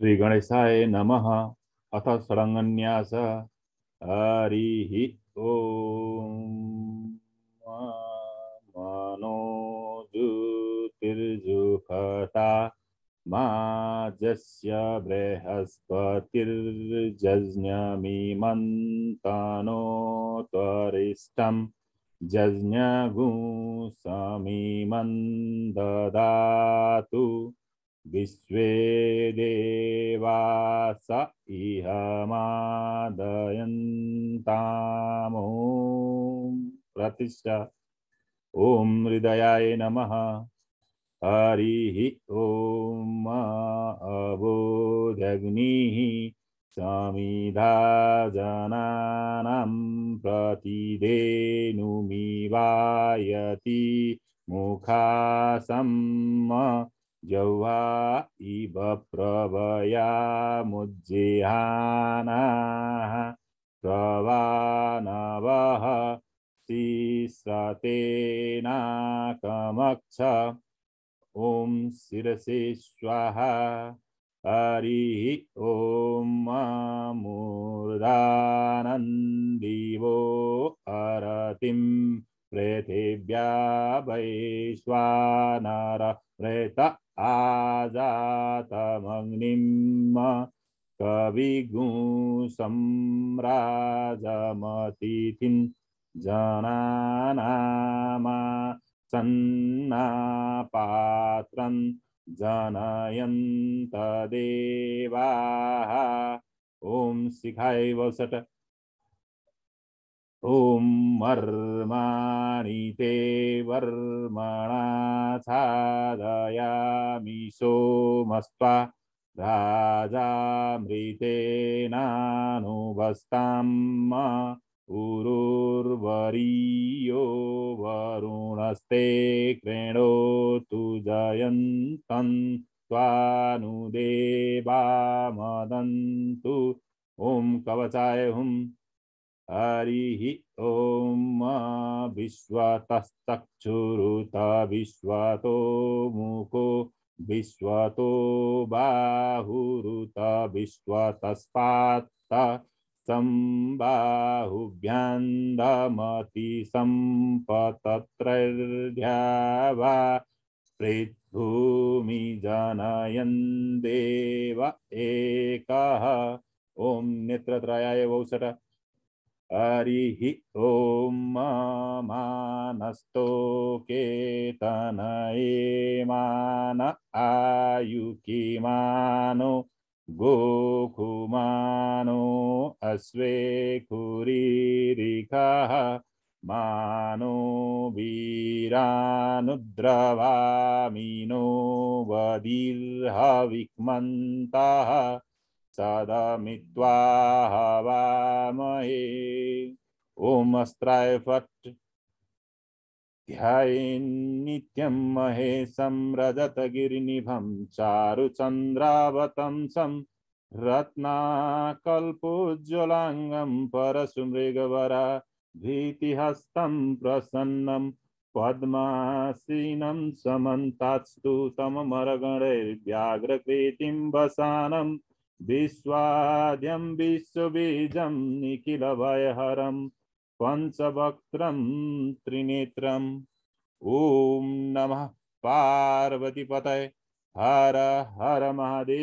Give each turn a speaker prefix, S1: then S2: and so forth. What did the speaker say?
S1: श्रीगणेशाय नम अथ षडङ्गन्यास हरिः ॐ मानो जुतिर्जुहता मा जस्य बृहस्पतिर्जज्ञमिमन्तनो त्वरिष्टम् जज्ञगुं समीमं ददातु विश्वे देवास इह मादयन्तामो प्रतिष्ठ ॐ हृदयाय नमः हरिः ॐ अबोधग्निः समिधा जनानां प्रतिधेनुमिवायति मुखासम् जौवा इव प्रभयामुज्जिहानाः प्रवानवः शीसतेनाकमक्ष ॐ शिरसि स्वाहा हरिः ॐ मूर्धानन्दिवो अरतिं पृथिव्या वैश्वानर प्रेत आजातमग्निम् कविगुसम्राजमतिथिं जनानामा सन्नापात्रं जनयन्त देवाः ॐ शिखाय वसट ॐ र्मणादयामि सोमस्त्वा राजामृतेनानुभस्ताम् उरुर्वरीयो वरुणस्ते क्रीणोतु जयन्तं त्वानुदेवा मदन्तु ॐ कवचाय हुं हरि ओम मा विश्वातस्तक्षुरुता विश्वातो मुको विश्वातो बाहुरुता विश्वातस्पात्त सम्बाहुभ्यान्दमति सम्पतत्रैर्ध्या वा पृथ्भूमि जनयन् देव एकः ॐ नेत्रत्रयाय वौसट हरिः ॐ मानस्तो केतनये मान आयुकिमानो गोकुमानो अश्वे कुरीरिकः मानो वीरानुद्रवामिनो वदिर्हविक्मन्तः सदमित्वा हवामहे ॐ अस्त्राय फट् ध्यायेन्नित्यं महे संरजतगिरिनिभं चारुचन्द्रावतं सं रत्नाकल्पोज्ज्वलाङ्गं परशुमृगवरा भीतिहस्तं प्रसन्नं पद्मासीनं समन्तात्स्तु तममरगणैर्व्याघ्रकृतिं वसानम् विश्वाद्यं विश्वबीजं निखिलभयहरं पंचभक्त्रं त्रिनेत्रम् ॐ नमः पार्वतीपतये हर हर महादेव